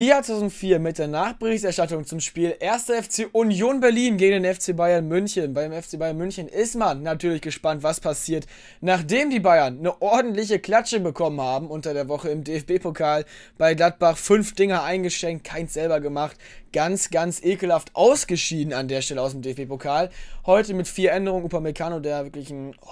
Im Jahr 2004 mit der Nachberichterstattung zum Spiel 1. FC Union Berlin gegen den FC Bayern München. Beim FC Bayern München ist man natürlich gespannt, was passiert, nachdem die Bayern eine ordentliche Klatsche bekommen haben unter der Woche im DFB-Pokal. Bei Gladbach fünf Dinger eingeschenkt, keins selber gemacht. Ganz, ganz ekelhaft ausgeschieden an der Stelle aus dem DFB-Pokal. Heute mit vier Änderungen. Upamecano, der wirklich ein... Oh,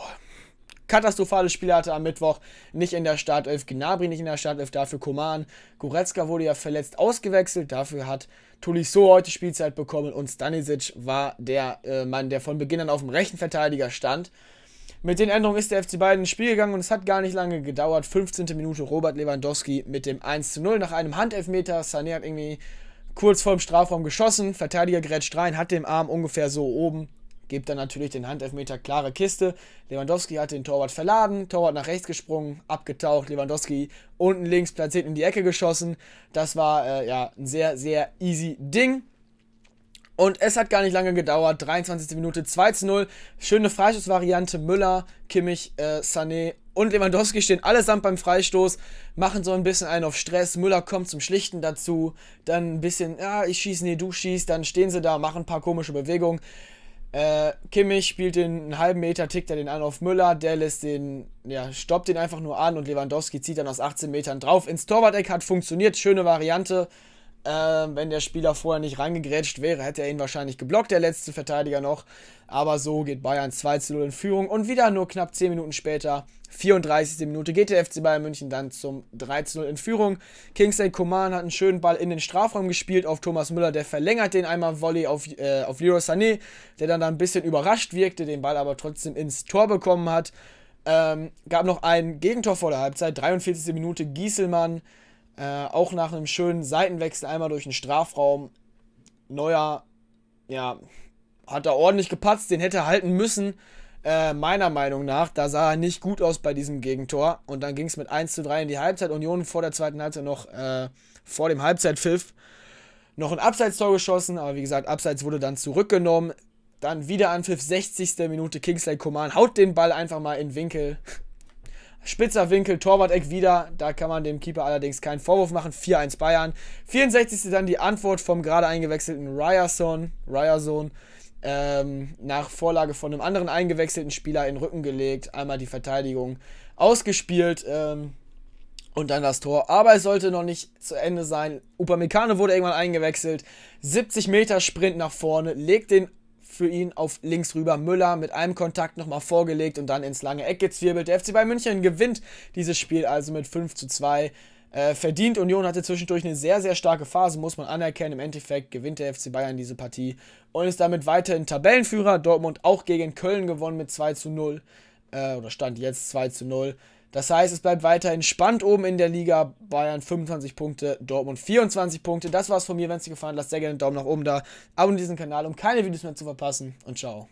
katastrophales Spiel hatte am Mittwoch. Nicht in der Startelf, Gnabry nicht in der Startelf, dafür Koman. Goretzka wurde ja verletzt ausgewechselt, dafür hat Tolisso heute Spielzeit bekommen und Stanisic war der äh, Mann, der von Beginn an auf dem rechten Verteidiger stand. Mit den Änderungen ist der FC Bayern ins Spiel gegangen und es hat gar nicht lange gedauert. 15. Minute Robert Lewandowski mit dem 1 zu 0 nach einem Handelfmeter. Sané hat irgendwie kurz vor dem Strafraum geschossen. Verteidiger grätscht rein, hat den Arm ungefähr so oben gibt dann natürlich den Handelfmeter klare Kiste. Lewandowski hat den Torwart verladen, Torwart nach rechts gesprungen, abgetaucht, Lewandowski unten links platziert in die Ecke geschossen. Das war äh, ja ein sehr, sehr easy Ding. Und es hat gar nicht lange gedauert. 23. Minute 2 zu 0. Schöne Freistoßvariante. Müller, Kimmich, äh, Sané und Lewandowski stehen allesamt beim Freistoß, machen so ein bisschen einen auf Stress. Müller kommt zum Schlichten dazu. Dann ein bisschen, ja, ich schieße, nee, du schießt. Dann stehen sie da, machen ein paar komische Bewegungen. Äh, Kimmich spielt den einen halben Meter, tickt er den an auf Müller, der lässt den, ja, stoppt den einfach nur an und Lewandowski zieht dann aus 18 Metern drauf ins Torwart-Eck, hat funktioniert, schöne Variante äh, wenn der Spieler vorher nicht reingegrätscht wäre, hätte er ihn wahrscheinlich geblockt, der letzte Verteidiger noch. Aber so geht Bayern 2 zu 0 in Führung und wieder nur knapp 10 Minuten später, 34. Minute, geht der FC Bayern München dann zum 3 zu 0 in Führung. Kingsley Coman hat einen schönen Ball in den Strafraum gespielt auf Thomas Müller, der verlängert den einmal Volley auf, äh, auf Leroy Sané, der dann, dann ein bisschen überrascht wirkte, den Ball aber trotzdem ins Tor bekommen hat. Ähm, gab noch ein Gegentor vor der Halbzeit, 43. Minute, Gieselmann äh, auch nach einem schönen Seitenwechsel einmal durch den Strafraum. Neuer, ja, hat er ordentlich gepatzt, den hätte er halten müssen. Äh, meiner Meinung nach, da sah er nicht gut aus bei diesem Gegentor. Und dann ging es mit 1 zu 3 in die Halbzeit. Union vor der zweiten Halbzeit noch, äh, vor dem Halbzeitpfiff, noch ein Abseitstor geschossen. Aber wie gesagt, Abseits wurde dann zurückgenommen. Dann wieder an Pfiff, 60. Minute, Kingsley Coman haut den Ball einfach mal in Winkel. Spitzer Winkel, Torwart-Eck wieder. Da kann man dem Keeper allerdings keinen Vorwurf machen. 4-1 Bayern. 64. dann die Antwort vom gerade eingewechselten Ryerson. Ryerson. Ähm, nach Vorlage von einem anderen eingewechselten Spieler in den Rücken gelegt. Einmal die Verteidigung ausgespielt. Ähm, und dann das Tor. Aber es sollte noch nicht zu Ende sein. Upamecano wurde irgendwann eingewechselt. 70 Meter Sprint nach vorne. Legt den für ihn auf links rüber. Müller mit einem Kontakt nochmal vorgelegt und dann ins lange Eck gezwirbelt. Der FC Bayern München gewinnt dieses Spiel also mit 5 zu 2. Äh, verdient. Union hatte zwischendurch eine sehr, sehr starke Phase, muss man anerkennen. Im Endeffekt gewinnt der FC Bayern diese Partie und ist damit weiterhin Tabellenführer. Dortmund auch gegen Köln gewonnen mit 2 zu 0. Äh, oder stand jetzt 2 zu 0. Das heißt, es bleibt weiter entspannt oben in der Liga. Bayern 25 Punkte, Dortmund 24 Punkte. Das war's von mir. Wenn es dir gefallen hat, lasst sehr gerne einen Daumen nach oben da. Abonniert diesen Kanal, um keine Videos mehr zu verpassen. Und ciao.